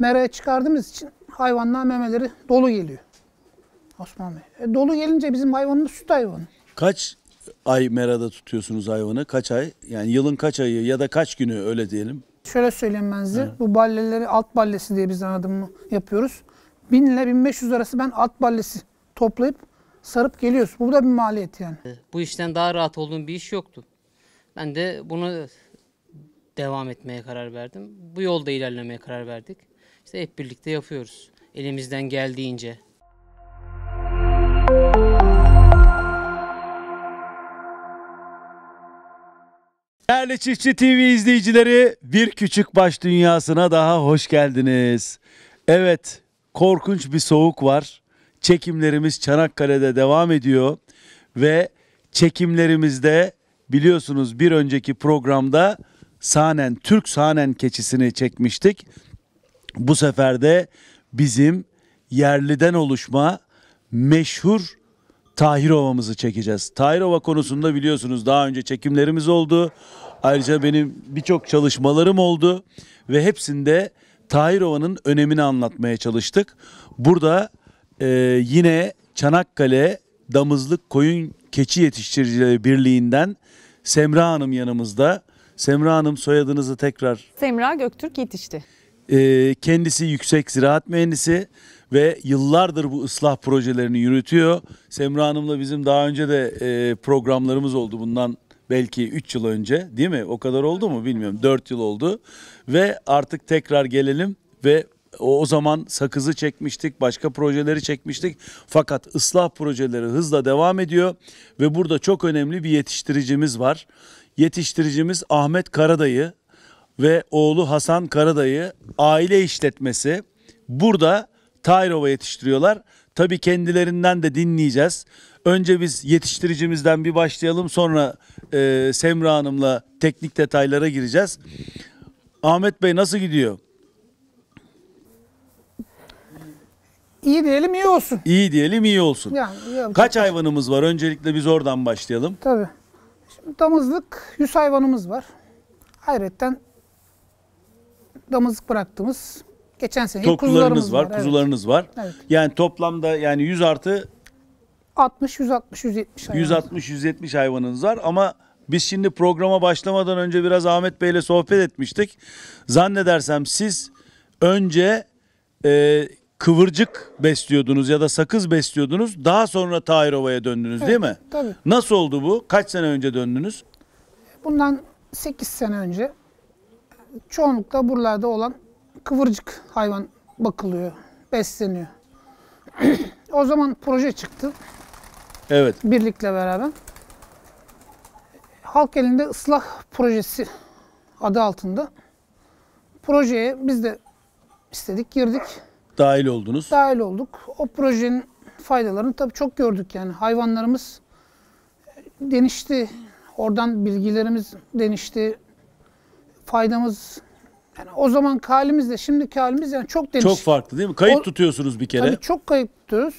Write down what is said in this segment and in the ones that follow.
meraya çıkardığımız için hayvanlar memeleri dolu geliyor. Osman Bey. E, dolu gelince bizim hayvanımız süt hayvanı. Kaç ay merada tutuyorsunuz hayvanı? Kaç ay? Yani yılın kaç ayı ya da kaç günü öyle diyelim. Şöyle söyleyeyim ben size. Hı. Bu balleleri alt ballesi diye biz anadımı yapıyoruz. 1000 ile 1500 arası ben alt ballesi toplayıp sarıp geliyoruz. Bu da bir maliyet yani. E, bu işten daha rahat olduğum bir iş yoktu. Ben de bunu devam etmeye karar verdim. Bu yolda ilerlemeye karar verdik. İşte hep birlikte yapıyoruz elimizden geldiğince. Değerli Çiftçi TV izleyicileri bir küçük baş dünyasına daha hoş geldiniz. Evet korkunç bir soğuk var. Çekimlerimiz Çanakkale'de devam ediyor ve çekimlerimizde biliyorsunuz bir önceki programda Sanen Türk Sanen keçisini çekmiştik. Bu sefer de bizim yerliden oluşma meşhur Tahirova'mızı çekeceğiz. Tahirova konusunda biliyorsunuz daha önce çekimlerimiz oldu. Ayrıca benim birçok çalışmalarım oldu ve hepsinde Tahirova'nın önemini anlatmaya çalıştık. Burada e, yine Çanakkale Damızlık Koyun Keçi Yetiştiricileri Birliği'nden Semra Hanım yanımızda. Semra Hanım soyadınızı tekrar... Semra Göktürk yetişti. Ee, kendisi yüksek ziraat mühendisi ve yıllardır bu ıslah projelerini yürütüyor. Semra Hanım'la bizim daha önce de e, programlarımız oldu bundan belki 3 yıl önce değil mi? O kadar oldu mu bilmiyorum. 4 yıl oldu ve artık tekrar gelelim ve o, o zaman sakızı çekmiştik, başka projeleri çekmiştik. Fakat ıslah projeleri hızla devam ediyor ve burada çok önemli bir yetiştiricimiz var. Yetiştiricimiz Ahmet Karadayı ve oğlu Hasan Karadayı aile işletmesi burada Tayrova yetiştiriyorlar. Tabi kendilerinden de dinleyeceğiz. Önce biz yetiştiricimizden bir başlayalım sonra e, Semra Hanım'la teknik detaylara gireceğiz. Ahmet Bey nasıl gidiyor? İyi diyelim iyi olsun. İyi diyelim iyi olsun. Yani, Kaç hayvanımız var? Öncelikle biz oradan başlayalım. Tabii. Şimdi damızlık 100 hayvanımız var. Hayretten damızlık bıraktığımız geçen sene kuzularımız, kuzularımız var, var. Kuzularınız evet. var. Evet. Yani toplamda yani 100 artı 60 160 170 hayvanımız. 160 170 hayvanınız var ama biz şimdi programa başlamadan önce biraz Ahmet Bey ile sohbet etmiştik. Zannedersem siz önce e, kıvırcık besliyordunuz ya da sakız besliyordunuz. Daha sonra Tahirova'ya döndünüz evet, değil mi? Tabii. Nasıl oldu bu? Kaç sene önce döndünüz? Bundan 8 sene önce çoğunlukla buralarda olan kıvırcık hayvan bakılıyor, besleniyor. o zaman proje çıktı. Evet. Birlikle beraber. Halk elinde ıslah projesi adı altında. Projeye biz de istedik, girdik. Dahil oldunuz. Dahil olduk. O projenin faydalarını tabii çok gördük yani. Hayvanlarımız denişti. Oradan bilgilerimiz denişti faydamız yani o zaman halimizle şimdiki halimiz yani çok değişik. Çok farklı değil mi? kayıp o, tutuyorsunuz bir kere. Tabii çok kayıp tutuyoruz.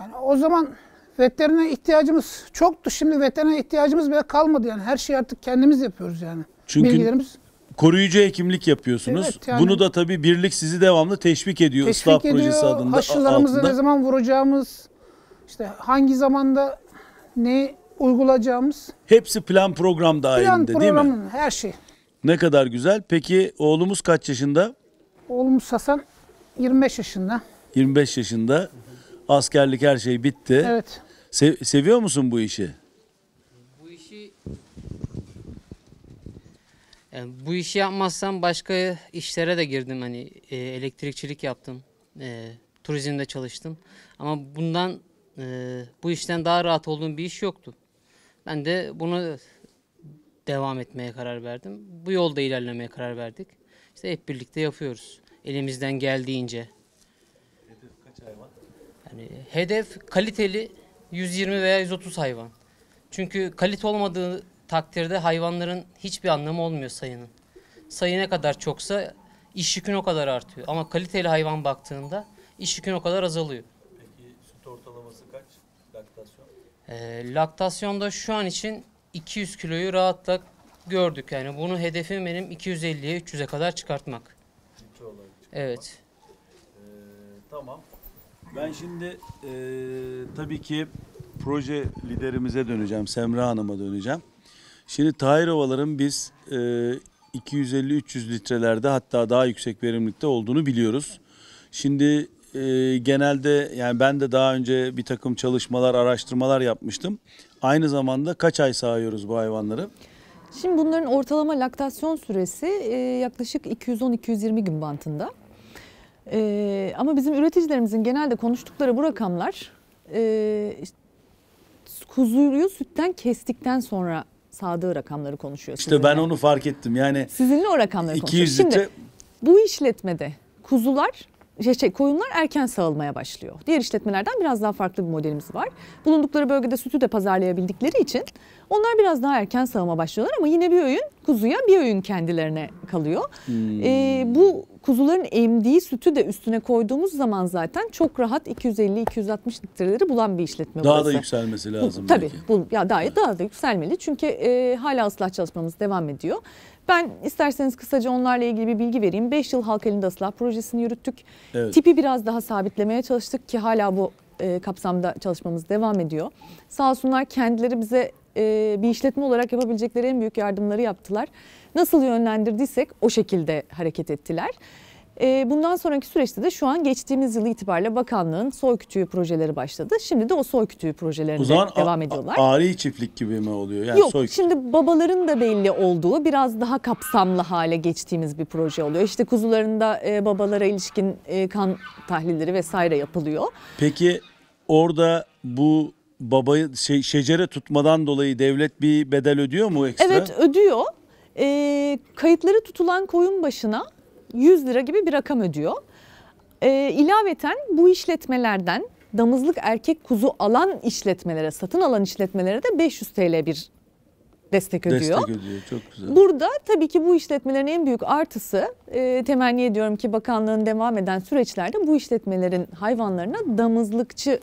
Yani o zaman veterine ihtiyacımız çoktu. Şimdi veterine ihtiyacımız bile kalmadı yani. Her şeyi artık kendimiz yapıyoruz yani. Çünkü Bilgilerimiz koruyucu hekimlik yapıyorsunuz. Evet, yani, Bunu da tabii birlik sizi devamlı teşvik ediyor teşvik ıslah ediyor, projesi adında. Aşılarımızı altında. ne zaman vuracağımız, işte hangi zamanda neyi uygulayacağımız. Hepsi plan program dahilinde plan, değil mi? Plan programın her şey. Ne kadar güzel. Peki oğlumuz kaç yaşında? Oğlumuz Hasan 25 yaşında. 25 yaşında. Askerlik her şey bitti. Evet. Se seviyor musun bu işi? Bu işi yani bu işi yapmazsam başka işlere de girdim hani e, elektrikçilik yaptım. E, turizmde çalıştım. Ama bundan e, bu işten daha rahat olduğum bir iş yoktu. Ben de bunu devam etmeye karar verdim. Bu yolda ilerlemeye karar verdik. İşte hep birlikte yapıyoruz. Elimizden geldiğince. Hedef kaç hayvan? Yani hedef kaliteli 120 veya 130 hayvan. Çünkü kalite olmadığı takdirde hayvanların hiçbir anlamı olmuyor sayının. Sayı ne kadar çoksa iş yükün o kadar artıyor. Ama kaliteli hayvan baktığında iş yükün o kadar azalıyor. Peki süt ortalaması kaç laktasyon? Ee, laktasyonda şu an için 200 kiloyu rahatla gördük. Yani bunu hedefim benim 250'ye 300'e kadar çıkartmak. Evet. Ee, tamam. Ben şimdi e, tabii ki proje liderimize döneceğim. Semra Hanım'a döneceğim. Şimdi tahir ovaların biz e, 250-300 litrelerde hatta daha yüksek verimlilikte olduğunu biliyoruz. Şimdi e, genelde yani ben de daha önce bir takım çalışmalar, araştırmalar yapmıştım. Aynı zamanda kaç ay sağıyoruz bu hayvanları? Şimdi bunların ortalama laktasyon süresi e, yaklaşık 210-220 gün bantında. E, ama bizim üreticilerimizin genelde konuştukları bu rakamlar e, işte, kuzuyu sütten kestikten sonra sağdığı rakamları konuşuyor. İşte sizinle. ben onu fark ettim. Yani sizinle o rakamları 200 konuşuyor. Şimdi bu işletmede kuzular şey, şey, koyunlar erken sağılmaya başlıyor. Diğer işletmelerden biraz daha farklı bir modelimiz var. Bulundukları bölgede sütü de pazarlayabildikleri için onlar biraz daha erken sağıma başlıyorlar ama yine bir öğün kuzuya bir öğün kendilerine kalıyor. Hmm. Ee, bu kuzuların emdiği sütü de üstüne koyduğumuz zaman zaten çok rahat 250-260 litreleri bulan bir işletme daha burası. Daha da yükselmesi lazım. Bu, tabii. Bu, ya daha, evet. daha da yükselmeli çünkü e, hala ıslah çalışmamız devam ediyor. Ben isterseniz kısaca onlarla ilgili bir bilgi vereyim. 5 yıl halk elinde ıslah projesini yürüttük. Evet. Tipi biraz daha sabitlemeye çalıştık ki hala bu e, kapsamda çalışmamız devam ediyor. Sağ olsunlar kendileri bize e, bir işletme olarak yapabilecekleri en büyük yardımları yaptılar. Nasıl yönlendirdiysek o şekilde hareket ettiler. Ee, bundan sonraki süreçte de şu an geçtiğimiz yıl itibariyle bakanlığın soy kütüğü projeleri başladı. Şimdi de o soy kütüğü projelerine devam ediyorlar. Ari çiftlik gibi mi oluyor? Yani Yok soy şimdi babaların da belli olduğu biraz daha kapsamlı hale geçtiğimiz bir proje oluyor. İşte kuzularında e, babalara ilişkin e, kan tahlilleri vesaire yapılıyor. Peki orada bu babayı şey, şecere tutmadan dolayı devlet bir bedel ödüyor mu ekstra? Evet ödüyor. E, kayıtları tutulan koyun başına 100 lira gibi bir rakam ödüyor. E, ilaveten bu işletmelerden damızlık erkek kuzu alan işletmelere, satın alan işletmelere de 500 TL bir destek ödüyor. Destek ödüyor çok güzel. Burada tabii ki bu işletmelerin en büyük artısı e, temenni ediyorum ki bakanlığın devam eden süreçlerde bu işletmelerin hayvanlarına damızlıkçı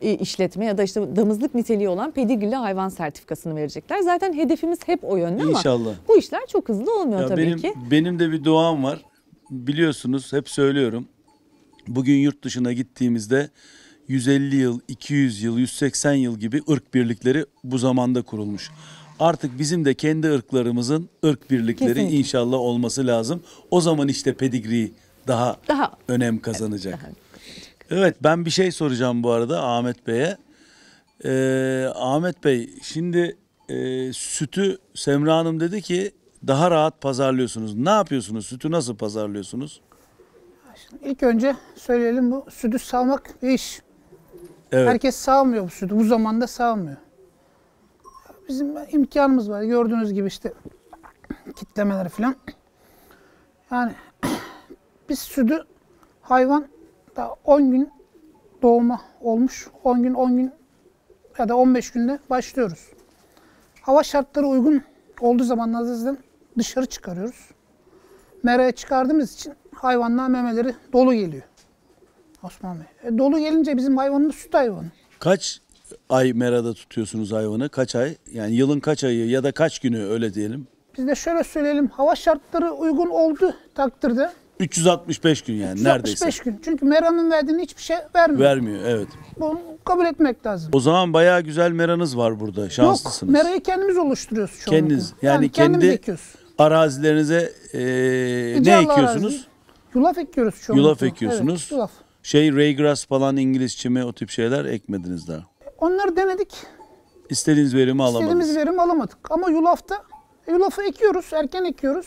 e, işletme ya da işte damızlık niteliği olan pedigirli hayvan sertifikasını verecekler. Zaten hedefimiz hep o yönde İnşallah. ama bu işler çok hızlı olmuyor ya tabii benim, ki. Benim de bir duam var biliyorsunuz hep söylüyorum. Bugün yurt dışına gittiğimizde 150 yıl, 200 yıl, 180 yıl gibi ırk birlikleri bu zamanda kurulmuş. Artık bizim de kendi ırklarımızın ırk birlikleri Kesinlikle. inşallah olması lazım. O zaman işte pedigri daha, daha önem kazanacak. Evet, daha. evet ben bir şey soracağım bu arada Ahmet Bey'e. Ee, Ahmet Bey şimdi e, sütü Semra Hanım dedi ki daha rahat pazarlıyorsunuz. Ne yapıyorsunuz? Sütü nasıl pazarlıyorsunuz? Şimdi ilk önce söyleyelim bu sütü sağmak bir iş. Evet. Herkes sağmıyor bu sütü. Bu zamanda sağmıyor. Bizim imkanımız var. Gördüğünüz gibi işte kitlemeler falan. Yani biz sütü hayvan daha 10 gün doğuma olmuş. 10 gün 10 gün ya da 15 günde başlıyoruz. Hava şartları uygun olduğu zamanlarda zaten dışarı çıkarıyoruz. Meraya çıkardığımız için hayvanlar memeleri dolu geliyor. Osman Bey. E, dolu gelince bizim hayvanımız süt hayvanı. Kaç ay merada tutuyorsunuz hayvanı? Kaç ay? Yani yılın kaç ayı ya da kaç günü öyle diyelim? Biz de şöyle söyleyelim. Hava şartları uygun oldu takdirde 365 gün yani 365 neredeyse. 365 gün. Çünkü meranın verdiğini hiçbir şey vermiyor. Vermiyor evet. Bunu kabul etmek lazım. O zaman bayağı güzel meranız var burada. Şanslısınız. Yok Meran'ı kendimiz oluşturuyoruz çoğunlukla. Kendiniz yani, yani kendi arazilerinize e, ne ekiyorsunuz? Arazi. Yulaf ekiyoruz çoğunlukla. Yulaf ekiyorsunuz. Evet, yulaf. Şey raygrass falan İngiliz çimi o tip şeyler ekmediniz daha. Onları denedik. İstediğiniz verimi alamadınız. İstediğimiz verimi alamadık. Ama yulafta e, yulafı ekiyoruz, erken ekiyoruz.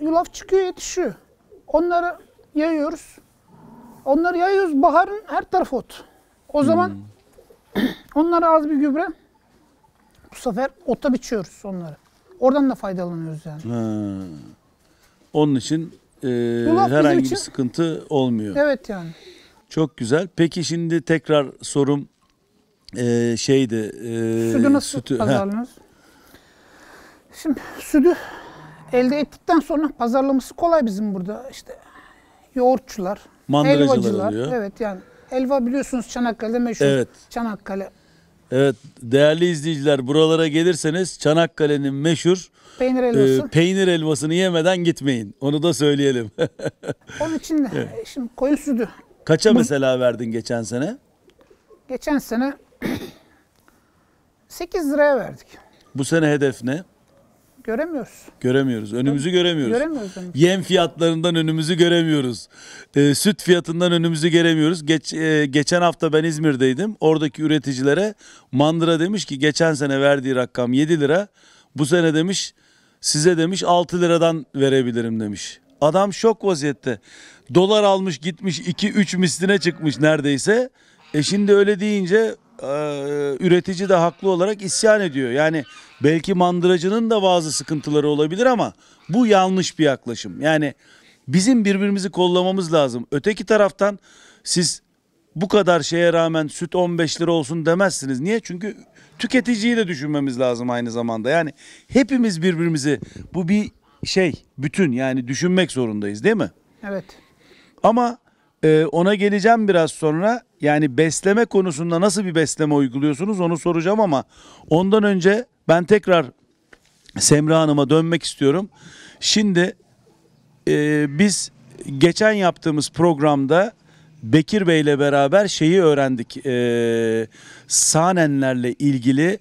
Yulaf çıkıyor, yetişiyor. Onları yayıyoruz. Onları yayıyoruz. Baharın her tarafı ot. O zaman hmm. onlara az bir gübre. Bu sefer otta biçiyoruz onları. Oradan da faydalanıyoruz yani. Ha. Onun için e, herhangi için, bir sıkıntı olmuyor. Evet yani. Çok güzel. Peki şimdi tekrar sorum e, şeydi. E, sütü nasıl sütü, pazarlıyorsunuz? Şimdi sütü elde ettikten sonra pazarlaması kolay bizim burada işte yoğurtçular, Mandıracılar helvacılar. Oluyor. Evet yani helva biliyorsunuz Çanakkale'de meşhur. Evet. Çanakkale. Evet değerli izleyiciler buralara gelirseniz Çanakkale'nin meşhur peynir e, helvası. E, peynir helvasını yemeden gitmeyin. Onu da söyleyelim. Onun için de evet. şimdi koyun sütü. Kaça Bu, mesela verdin geçen sene? Geçen sene 8 liraya verdik. Bu sene hedef ne? Göremiyoruz. Göremiyoruz. Önümüzü göremiyoruz. Göremiyoruz. Önümüzü. Yem fiyatlarından önümüzü göremiyoruz. E, süt fiyatından önümüzü göremiyoruz. Geç, e, geçen hafta ben İzmir'deydim. Oradaki üreticilere mandıra demiş ki geçen sene verdiği rakam 7 lira. Bu sene demiş size demiş 6 liradan verebilirim demiş. Adam şok vaziyette. Dolar almış gitmiş 2-3 misline çıkmış neredeyse. E şimdi öyle deyince e, üretici de haklı olarak isyan ediyor. Yani belki mandıracının da bazı sıkıntıları olabilir ama bu yanlış bir yaklaşım. Yani bizim birbirimizi kollamamız lazım. Öteki taraftan siz bu kadar şeye rağmen süt 15 lira olsun demezsiniz. Niye? Çünkü tüketiciyi de düşünmemiz lazım aynı zamanda. Yani hepimiz birbirimizi bu bir şey, bütün yani düşünmek zorundayız değil mi? Evet. Ama ee, ona geleceğim biraz sonra. Yani besleme konusunda nasıl bir besleme uyguluyorsunuz onu soracağım ama ondan önce ben tekrar Semra Hanım'a dönmek istiyorum. Şimdi e, biz geçen yaptığımız programda Bekir Bey ile beraber şeyi öğrendik. E, sahnenlerle ilgili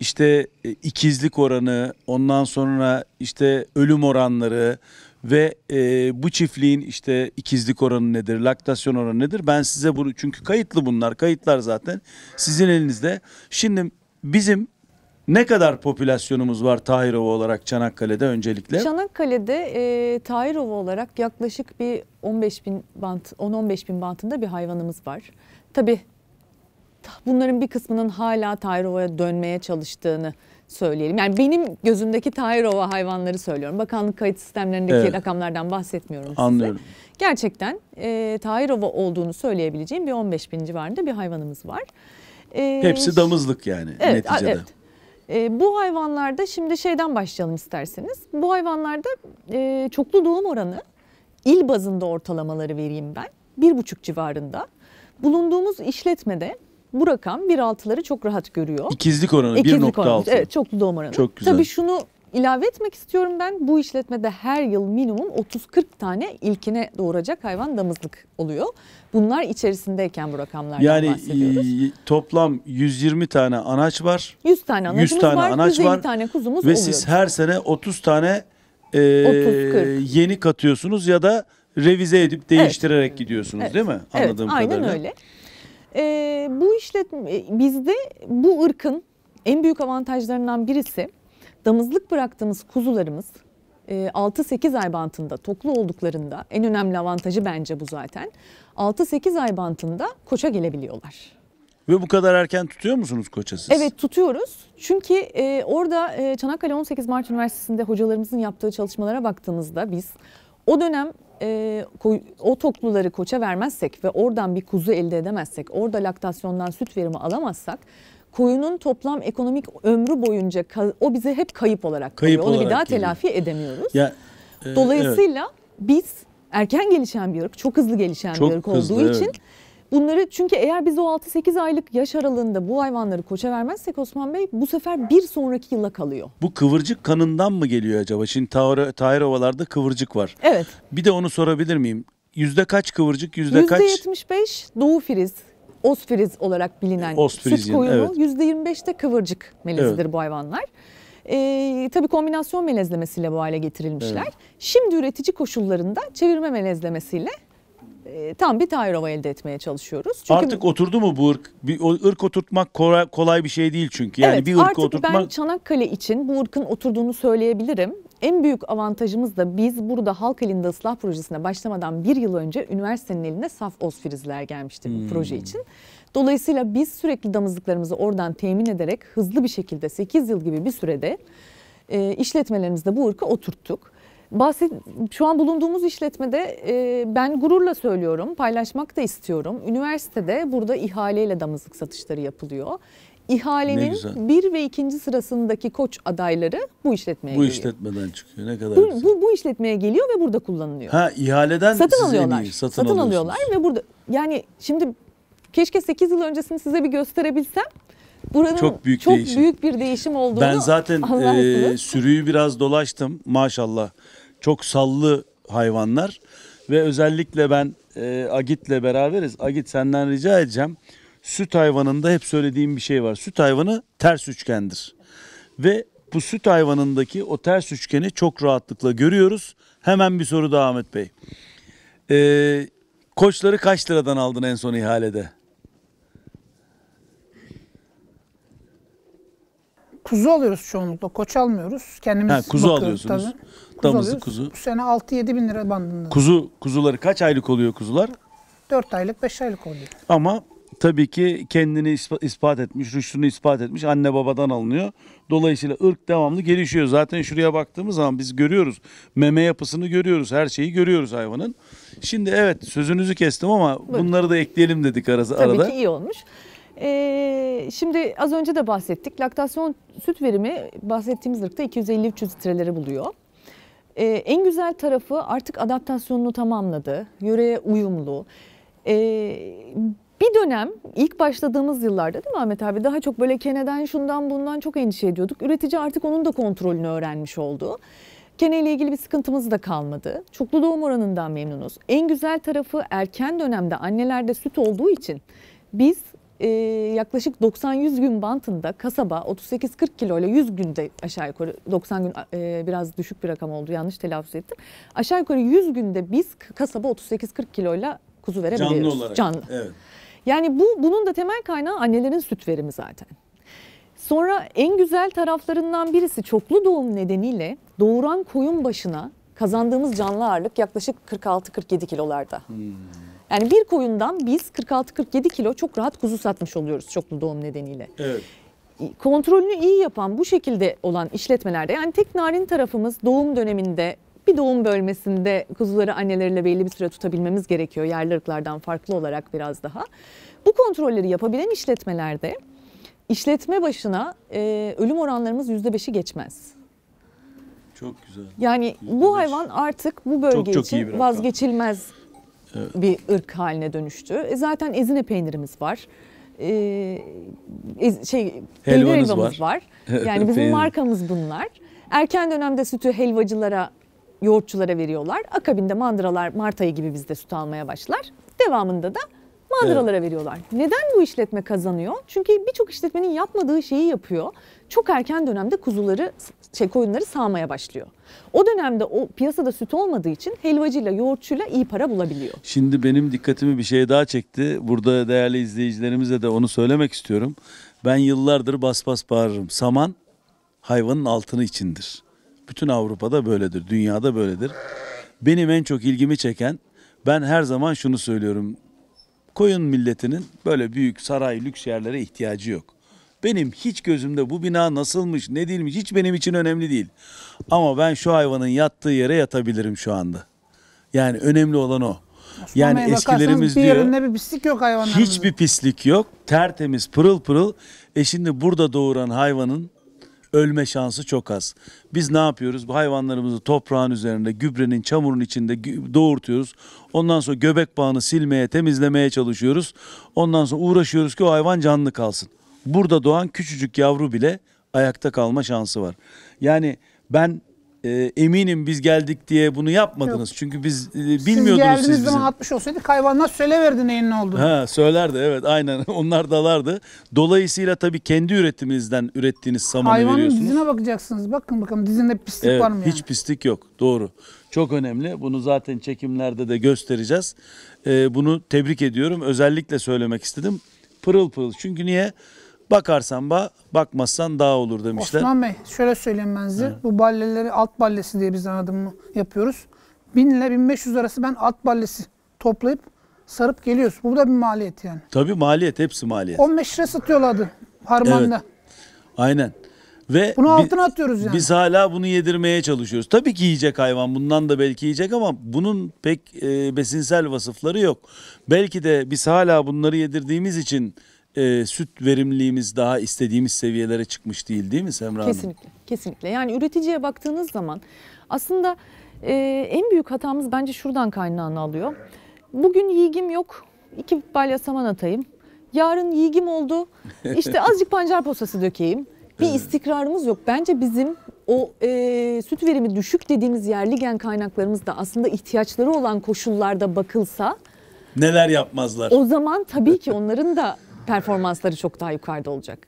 işte e, ikizlik oranı, ondan sonra işte ölüm oranları, ve e, bu çiftliğin işte ikizlik oranı nedir, laktasyon oranı nedir? Ben size bunu çünkü kayıtlı bunlar, kayıtlar zaten sizin elinizde. Şimdi bizim ne kadar popülasyonumuz var Tahirova olarak Çanakkale'de öncelikle? Çanakkale'de e, Tahirova olarak yaklaşık bir 15 bin bant, 10-15 bin bantında bir hayvanımız var. Tabii bunların bir kısmının hala Tahirova'ya dönmeye çalıştığını söyleyelim. Yani benim gözümdeki Tahirova hayvanları söylüyorum. Bakanlık kayıt sistemlerindeki evet. rakamlardan bahsetmiyorum size. Anlıyorum. Gerçekten e, Tahirova olduğunu söyleyebileceğim bir 15 bin civarında bir hayvanımız var. E, Hepsi damızlık yani evet, neticede. Evet. E, bu hayvanlarda şimdi şeyden başlayalım isterseniz. Bu hayvanlarda e, çoklu doğum oranı il bazında ortalamaları vereyim ben. Bir buçuk civarında. Bulunduğumuz işletmede bu rakam 1.6'ları çok rahat görüyor. İkizlik oranı 1.6. Evet çoklu doğum oranı. Çok güzel. Tabii şunu ilave etmek istiyorum ben. Bu işletmede her yıl minimum 30-40 tane ilkine doğuracak hayvan damızlık oluyor. Bunlar içerisindeyken bu rakamlardan yani, bahsediyoruz. Yani e, toplam 120 tane anaç var. 100 tane anacımız 100 tane var. Anaç 150 var. tane kuzumuz Ve oluyor. Ve siz her sene 30 tane e, 30, yeni katıyorsunuz ya da revize edip değiştirerek evet. gidiyorsunuz evet. değil mi? Anladığım evet, aynen kadarıyla. Aynen öyle. Ee, e, bu işletme bizde bu ırkın en büyük avantajlarından birisi damızlık bıraktığımız kuzularımız 6-8 e, ay bantında toklu olduklarında en önemli avantajı bence bu zaten. 6-8 ay bantında koça gelebiliyorlar. Ve bu kadar erken tutuyor musunuz koçasız? Evet tutuyoruz. Çünkü e, orada e, Çanakkale 18 Mart Üniversitesi'nde hocalarımızın yaptığı çalışmalara baktığımızda biz o dönem e, o tokluları koça vermezsek ve oradan bir kuzu elde edemezsek, orada laktasyondan süt verimi alamazsak koyunun toplam ekonomik ömrü boyunca o bize hep kayıp olarak kayıp kalıyor. Onu bir daha telafi edemiyoruz. Ya, e, Dolayısıyla evet. biz erken gelişen bir ırk, çok hızlı gelişen çok bir ırk hızlı, olduğu evet. için Bunları çünkü eğer biz o 6-8 aylık yaş aralığında bu hayvanları koça vermezsek Osman Bey bu sefer bir sonraki yıla kalıyor. Bu kıvırcık kanından mı geliyor acaba? Şimdi Tahir, Tahir Ovalar'da kıvırcık var. Evet. Bir de onu sorabilir miyim? Yüzde kaç kıvırcık, yüzde, yüzde kaç? %75 doğu friz, osfriz olarak bilinen Osfrizyen, süt koyunu. Evet. %25'te kıvırcık melezidir evet. bu hayvanlar. Ee, tabii kombinasyon melezlemesiyle bu hale getirilmişler. Evet. Şimdi üretici koşullarında çevirme melezlemesiyle ee, tam bir Tayrova elde etmeye çalışıyoruz. Çünkü artık oturdu mu bu ırk? Bir, o ırk oturtmak kolay, kolay bir şey değil çünkü. Yani evet, bir ırk oturtmak. ben Çanakkale için bu ırkın oturduğunu söyleyebilirim. En büyük avantajımız da biz burada halk elinde ıslah projesine başlamadan bir yıl önce üniversitenin eline saf osfirizler gelmişti hmm. bu proje hmm. için. Dolayısıyla biz sürekli damızlıklarımızı oradan temin ederek hızlı bir şekilde 8 yıl gibi bir sürede e, işletmelerimizde bu ırkı oturttuk bahset, şu an bulunduğumuz işletmede e, ben gururla söylüyorum, paylaşmak da istiyorum. Üniversitede burada ihaleyle damızlık satışları yapılıyor. İhalenin bir ve ikinci sırasındaki koç adayları bu işletmeye bu geliyor. Bu işletmeden çıkıyor. Ne kadar bu, bu, bu işletmeye geliyor ve burada kullanılıyor. Ha ihaleden satın alıyorlar. Iyi, satın, satın alıyorlar ve burada yani şimdi keşke 8 yıl öncesini size bir gösterebilsem. Buranın çok büyük, çok değişim. büyük bir değişim olduğunu Ben zaten e, sürüyü biraz dolaştım maşallah. Çok sallı hayvanlar ve özellikle ben e, Agit'le beraberiz. Agit senden rica edeceğim. Süt hayvanında hep söylediğim bir şey var. Süt hayvanı ters üçgendir. Ve bu süt hayvanındaki o ters üçgeni çok rahatlıkla görüyoruz. Hemen bir soru daha Ahmet Bey. Ee, koçları kaç liradan aldın en son ihalede? Kuzu alıyoruz çoğunlukla. Koç almıyoruz. Kendimiz Ha, kuzu bakıyoruz alıyorsunuz. tabii. Kuzu kuzu. Bu sene 6-7 bin lira bandında. Kuzu kuzuları kaç aylık oluyor kuzular? 4 aylık 5 aylık oluyor. Ama tabii ki kendini ispat etmiş, rüştünü ispat etmiş anne babadan alınıyor. Dolayısıyla ırk devamlı gelişiyor. Zaten şuraya baktığımız zaman biz görüyoruz. Meme yapısını görüyoruz, her şeyi görüyoruz hayvanın. Şimdi evet sözünüzü kestim ama Buyurun. bunları da ekleyelim dedik arası, Tabii arada. ki iyi olmuş. Ee, şimdi az önce de bahsettik. Laktasyon süt verimi bahsettiğimiz ırkta 250-300 litreleri buluyor. E, en güzel tarafı artık adaptasyonunu tamamladı. Yöreye uyumlu. E, bir dönem ilk başladığımız yıllarda değil mi Ahmet abi daha çok böyle keneden şundan bundan çok endişe ediyorduk. Üretici artık onun da kontrolünü öğrenmiş oldu. Kene ile ilgili bir sıkıntımız da kalmadı. Çoklu doğum oranından memnunuz. En güzel tarafı erken dönemde annelerde süt olduğu için biz e, yaklaşık 90-100 gün bantında kasaba 38-40 kilo ile 100 günde aşağı yukarı 90 gün e, biraz düşük bir rakam oldu yanlış telaffuz ettim. Aşağı yukarı 100 günde biz kasaba 38-40 kilo ile kuzu verebiliyoruz. Canlı olarak. Canlı. Evet. Yani bu bunun da temel kaynağı annelerin süt verimi zaten. Sonra en güzel taraflarından birisi çoklu doğum nedeniyle doğuran koyun başına kazandığımız canlı ağırlık yaklaşık 46-47 kilolarda. Hmm. Yani bir koyundan biz 46-47 kilo çok rahat kuzu satmış oluyoruz çoklu doğum nedeniyle. Evet kontrolünü iyi yapan bu şekilde olan işletmelerde yani tek narin tarafımız doğum döneminde bir doğum bölmesinde kuzuları anneleriyle belli bir süre tutabilmemiz gerekiyor. Yerli ırklardan farklı olarak biraz daha. Bu kontrolleri yapabilen işletmelerde işletme başına e, ölüm oranlarımız %5'i geçmez. Çok güzel. Yani %5. bu hayvan artık bu bölge çok, çok için vazgeçilmez evet. bir ırk haline dönüştü. E zaten ezine peynirimiz var. E, şey peynir helvamız var. var. Yani bizim markamız bunlar. Erken dönemde sütü helvacılara, yoğurtçulara veriyorlar. Akabinde mandıralar Mart ayı gibi bizde süt almaya başlar. Devamında da mandıralara evet. veriyorlar. Neden bu işletme kazanıyor? Çünkü birçok işletmenin yapmadığı şeyi yapıyor. Çok erken dönemde kuzuları, şey koyunları sağmaya başlıyor. O dönemde o piyasada süt olmadığı için helvacıyla, yoğurtçuyla iyi para bulabiliyor. Şimdi benim dikkatimi bir şey daha çekti. Burada değerli izleyicilerimize de onu söylemek istiyorum. Ben yıllardır bas bas bağırırım. Saman hayvanın altını içindir. Bütün Avrupa'da böyledir, dünyada böyledir. Benim en çok ilgimi çeken ben her zaman şunu söylüyorum koyun milletinin böyle büyük saray lüks yerlere ihtiyacı yok. Benim hiç gözümde bu bina nasılmış, ne değilmiş hiç benim için önemli değil. Ama ben şu hayvanın yattığı yere yatabilirim şu anda. Yani önemli olan o. Osman yani Bey, eskilerimiz bir diyor. yerinde bir pislik yok hayvanların. Hiçbir pislik yok. Tertemiz, pırıl pırıl. E şimdi burada doğuran hayvanın ölme şansı çok az. Biz ne yapıyoruz? Bu hayvanlarımızı toprağın üzerinde, gübrenin, çamurun içinde doğurtuyoruz. Ondan sonra göbek bağını silmeye, temizlemeye çalışıyoruz. Ondan sonra uğraşıyoruz ki o hayvan canlı kalsın. Burada doğan küçücük yavru bile ayakta kalma şansı var. Yani ben e, eminim biz geldik diye bunu yapmadınız. Yok. Çünkü biz e, bilmiyordunuz siz geldiğiniz siz bizim. zaman 60 olsaydı hayvan nasıl söyleverdi neyin ne olduğunu. Ha, söylerdi evet aynen onlar dalardı. Dolayısıyla tabii kendi üretiminizden ürettiğiniz samanı Hayvanın veriyorsunuz. Hayvanın dizine bakacaksınız. Bakın bakalım dizinde pislik evet, var mı yani? Hiç pislik yok doğru. Çok önemli. Bunu zaten çekimlerde de göstereceğiz. E, bunu tebrik ediyorum. Özellikle söylemek istedim. Pırıl pırıl. Çünkü niye? Bakarsan bak, bakmazsan daha olur demişler. Osman Bey şöyle söyleyeyim ben size. Bu balleleri alt ballesi diye biz anadımı yapıyoruz. 1000 ile 1500 arası ben alt ballesi toplayıp sarıp geliyoruz. Bu da bir maliyet yani. Tabii maliyet hepsi maliyet. 15 lira satıyorlardı harmanda. Evet. Aynen. Ve bunu altına atıyoruz yani. Biz hala bunu yedirmeye çalışıyoruz. Tabii ki yiyecek hayvan bundan da belki yiyecek ama bunun pek e, besinsel vasıfları yok. Belki de biz hala bunları yedirdiğimiz için e, süt verimliliğimiz daha istediğimiz seviyelere çıkmış değil değil mi Semra Hanım? Kesinlikle, kesinlikle. Yani üreticiye baktığınız zaman aslında e, en büyük hatamız bence şuradan kaynağını alıyor. Bugün yiğim yok, iki balya saman atayım. Yarın yiğim oldu, işte azıcık pancar posası dökeyim. Bir istikrarımız yok. Bence bizim o e, süt verimi düşük dediğimiz yerli gen kaynaklarımız da aslında ihtiyaçları olan koşullarda bakılsa... Neler yapmazlar? O zaman tabii ki onların da performansları çok daha yukarıda olacak.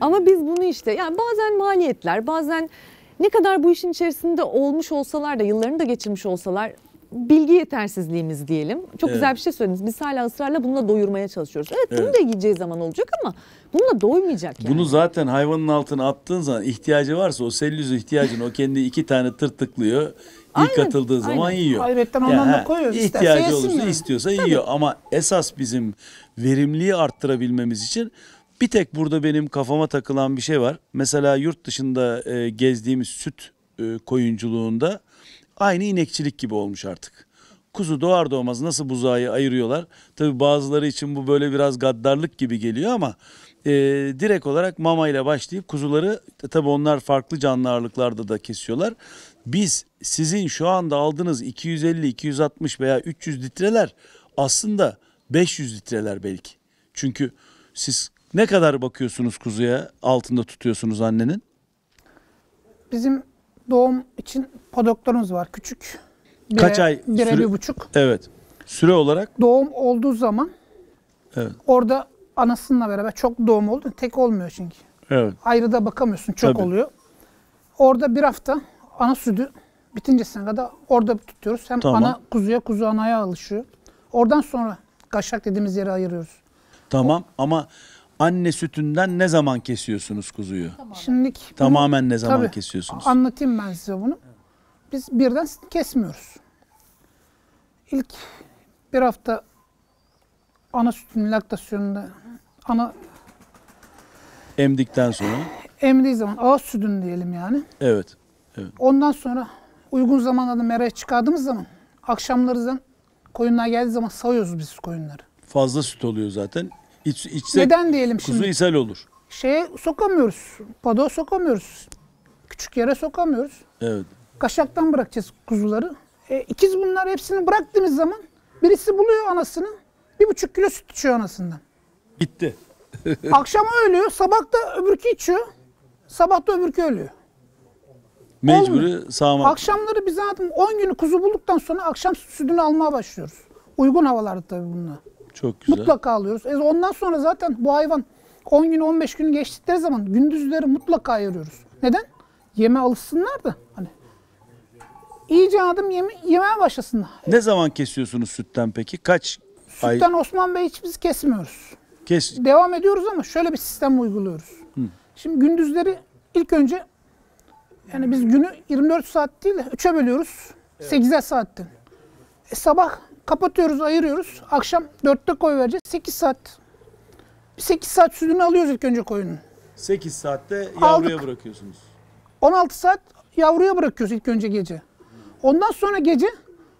Ama biz bunu işte yani bazen maliyetler, bazen ne kadar bu işin içerisinde olmuş olsalar da yıllarını da geçirmiş olsalar bilgi yetersizliğimiz diyelim. Çok evet. güzel bir şey söylediniz. Biz hala ısrarla bununla doyurmaya çalışıyoruz. Evet, evet. bunu da yiyeceği zaman olacak ama bununla doymayacak yani. Bunu zaten hayvanın altına attığın zaman ihtiyacı varsa o selüloz ihtiyacını o kendi iki tane tırtıklıyor. İlk aynen, katıldığı zaman aynen. yiyor. Hayretten ondan yani, da koyuyoruz. İhtiyacı olursa yani. istiyorsa Tabii. yiyor ama esas bizim verimliği arttırabilmemiz için bir tek burada benim kafama takılan bir şey var. Mesela yurt dışında e, gezdiğimiz süt e, koyunculuğunda Aynı inekçilik gibi olmuş artık. Kuzu doğar doğmaz nasıl buzağıyı ayırıyorlar. Tabi bazıları için bu böyle biraz gaddarlık gibi geliyor ama e, direkt olarak mama ile başlayıp kuzuları e, tabi onlar farklı canlı ağırlıklarda da kesiyorlar. Biz sizin şu anda aldığınız 250, 260 veya 300 litreler aslında 500 litreler belki. Çünkü siz ne kadar bakıyorsunuz kuzuya altında tutuyorsunuz annenin? Bizim doğum için padoklarımız var küçük. Bire, Kaç ay? Bire süre, bir buçuk. Evet. Süre olarak? Doğum olduğu zaman evet. orada anasınınla beraber çok doğum oldu. Tek olmuyor çünkü. Evet. Ayrı da bakamıyorsun. Çok Tabii. oluyor. Orada bir hafta ana sütü bitincesine kadar orada tutuyoruz. Hem tamam. ana kuzuya kuzu anaya alışıyor. Oradan sonra kaşak dediğimiz yere ayırıyoruz. Tamam o, ama anne sütünden ne zaman kesiyorsunuz kuzuyu? Şimdi Tamamen ne zaman kesiyorsunuz? anlatayım ben size bunu. Biz birden kesmiyoruz. İlk bir hafta ana sütün laktasyonunda ana Emdikten sonra. emdiği zaman ağız sütün diyelim yani. Evet. Evet. Ondan sonra uygun zamanda da meraya çıkardığımız zaman akşamları zaten koyunlar geldiği zaman sayıyoruz biz koyunları. Fazla süt oluyor zaten. İç, içsek Neden diyelim kuzu şimdi? ishal olur. Şeye sokamıyoruz. Pado sokamıyoruz. Küçük yere sokamıyoruz. Evet. Kaşaktan bırakacağız kuzuları. E, ikiz bunlar hepsini bıraktığımız zaman birisi buluyor anasını. Bir buçuk kilo süt içiyor anasından. Bitti. Akşam ölüyor. Sabah da öbürkü içiyor. Sabah da öbürkü ölüyor. Mecburi sağmak. Akşamları biz zaten 10 günü kuzu bulduktan sonra akşam sütünü almaya başlıyoruz. Uygun havalarda tabii bunlar. Çok güzel. Mutlaka alıyoruz. E ondan sonra zaten bu hayvan 10 gün 15 gün geçtikleri zaman gündüzleri mutlaka ayırıyoruz. Neden? Yeme alışsınlar da hani iyice adım yeme, yemeye başlasınlar. Ne zaman kesiyorsunuz sütten peki? Kaç Sütten ay? Osman Bey hiç biz kesmiyoruz. Kes. Devam ediyoruz ama şöyle bir sistem uyguluyoruz. Hı. Şimdi gündüzleri ilk önce yani biz günü 24 saat değil de 3'e bölüyoruz. Evet. 8'er saatten. E, sabah Kapatıyoruz, ayırıyoruz. Akşam 4'te koy vereceğiz. 8 saat. 8 saat sütünü alıyoruz ilk önce koyunun. 8 saatte yavruya Aldık. bırakıyorsunuz. 16 saat yavruya bırakıyoruz ilk önce gece. Ondan sonra gece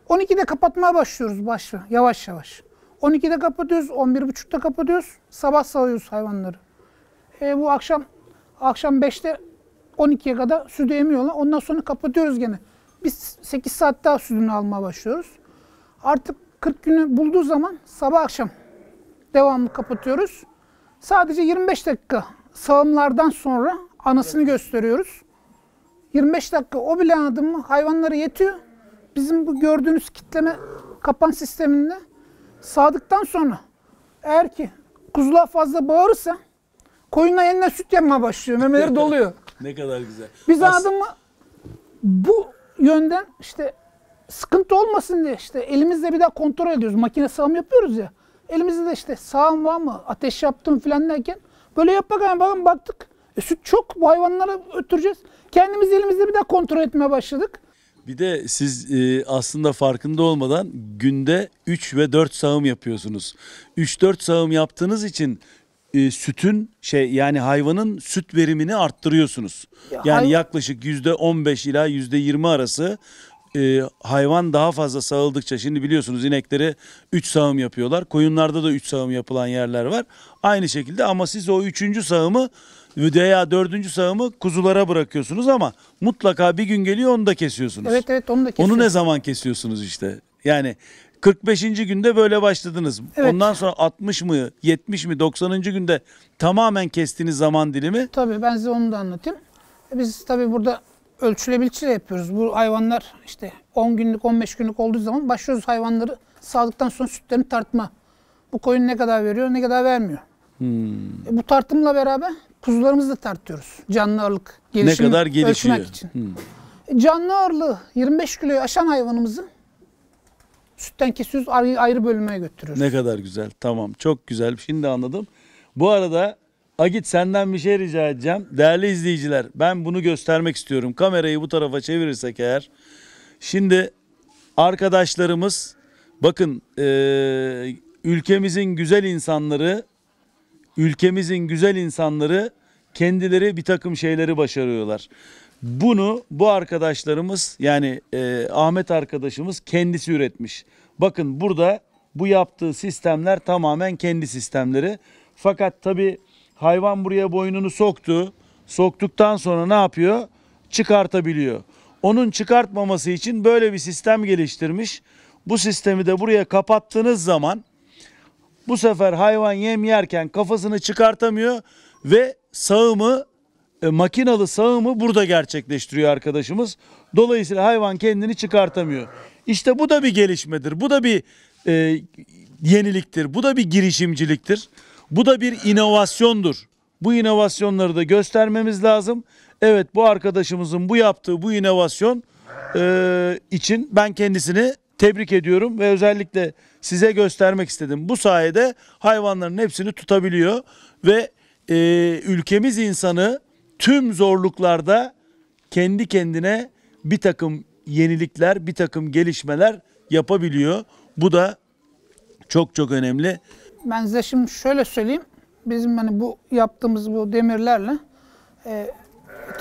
12'de kapatmaya başlıyoruz başla yavaş yavaş. 12'de kapatıyoruz, 11.30'da kapatıyoruz. Sabah salıyoruz hayvanları. E, bu akşam akşam 5'te 12'ye kadar sütü emiyorlar. Ondan sonra kapatıyoruz gene. Biz 8 saat daha sütünü almaya başlıyoruz. Artık 40 günü bulduğu zaman sabah akşam devamlı kapatıyoruz. Sadece 25 dakika sağımlardan sonra anasını evet. gösteriyoruz. 25 dakika o bile adım mı hayvanlara yetiyor. Bizim bu gördüğünüz kitleme kapan sisteminde sağdıktan sonra eğer ki kuzular fazla bağırırsa koyuna eline süt yapmaya başlıyor. Memeleri doluyor. ne kadar güzel. Biz As- anladın mı bu yönden işte sıkıntı olmasın diye işte elimizle bir daha kontrol ediyoruz. Makine sağım yapıyoruz ya. Elimizde de işte sağım var mı, ateş yaptım falan derken böyle yapak yani bakın baktık. E, süt çok bu hayvanlara ötüreceğiz. Kendimiz elimizle bir daha kontrol etmeye başladık. Bir de siz e, aslında farkında olmadan günde 3 ve 4 sağım yapıyorsunuz. 3-4 sağım yaptığınız için e, sütün şey yani hayvanın süt verimini arttırıyorsunuz. Ya yani hay- yaklaşık yüzde 15 ila yüzde 20 arası e, hayvan daha fazla sağıldıkça şimdi biliyorsunuz inekleri 3 sağım yapıyorlar. Koyunlarda da 3 sağım yapılan yerler var. Aynı şekilde ama siz o 3. sağımı veya 4. sağımı kuzulara bırakıyorsunuz ama mutlaka bir gün geliyor onu da kesiyorsunuz. Evet evet onu da kesiyorsunuz. Onu ne zaman kesiyorsunuz işte? Yani 45. günde böyle başladınız. Evet. Ondan sonra 60 mı, 70 mi, 90. günde tamamen kestiğiniz zaman dilimi? Tabii ben size onu da anlatayım. Biz tabii burada ölçülebilçiyle yapıyoruz. Bu hayvanlar işte 10 günlük 15 günlük olduğu zaman başlıyoruz hayvanları sağlıktan sonra sütlerini tartma. Bu koyun ne kadar veriyor ne kadar vermiyor. Hmm. E, bu tartımla beraber kuzularımızı da tartıyoruz. Canlı ağırlık gelişimi ne kadar gelişiyor? ölçmek için. Hmm. E, canlı ağırlığı 25 kiloyu aşan hayvanımızı sütten kesiyoruz ayrı, ayrı bölüme götürüyoruz. Ne kadar güzel tamam çok güzel şimdi anladım. Bu arada Agit senden bir şey rica edeceğim. Değerli izleyiciler ben bunu göstermek istiyorum. Kamerayı bu tarafa çevirirsek eğer. Şimdi arkadaşlarımız bakın e, ülkemizin güzel insanları ülkemizin güzel insanları kendileri bir takım şeyleri başarıyorlar. Bunu bu arkadaşlarımız yani e, Ahmet arkadaşımız kendisi üretmiş. Bakın burada bu yaptığı sistemler tamamen kendi sistemleri. Fakat tabii Hayvan buraya boynunu soktu. Soktuktan sonra ne yapıyor? Çıkartabiliyor. Onun çıkartmaması için böyle bir sistem geliştirmiş. Bu sistemi de buraya kapattığınız zaman bu sefer hayvan yem yerken kafasını çıkartamıyor ve sağımı e, makinalı sağımı burada gerçekleştiriyor arkadaşımız. Dolayısıyla hayvan kendini çıkartamıyor. İşte bu da bir gelişmedir. Bu da bir e, yeniliktir. Bu da bir girişimciliktir. Bu da bir inovasyondur. Bu inovasyonları da göstermemiz lazım. Evet bu arkadaşımızın bu yaptığı bu inovasyon e, için ben kendisini tebrik ediyorum ve özellikle size göstermek istedim. Bu sayede hayvanların hepsini tutabiliyor ve e, ülkemiz insanı tüm zorluklarda kendi kendine bir takım yenilikler, bir takım gelişmeler yapabiliyor. Bu da çok çok önemli ben size şimdi şöyle söyleyeyim. Bizim hani bu yaptığımız bu demirlerle e,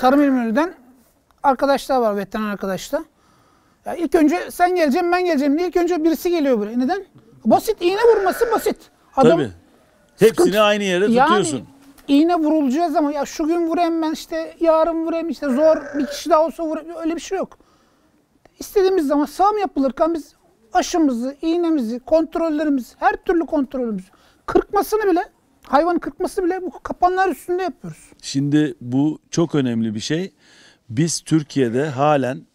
tarım ilminden arkadaşlar var veteriner arkadaşlar. Ya ilk önce sen geleceğim ben geleceğim diye ilk önce birisi geliyor buraya. Neden? Basit iğne vurması basit. Adam Tabii. Hepsini sıkıntı. aynı yere tutuyorsun. Yani, iğne vurulacağız ama ya şu gün vurayım ben işte yarın vurayım işte zor bir kişi daha olsa vurayım öyle bir şey yok. İstediğimiz zaman sağım kan biz aşımızı, iğnemizi, kontrollerimizi, her türlü kontrolümüzü, kırkmasını bile, hayvan kırkması bile bu kapanlar üstünde yapıyoruz. Şimdi bu çok önemli bir şey. Biz Türkiye'de halen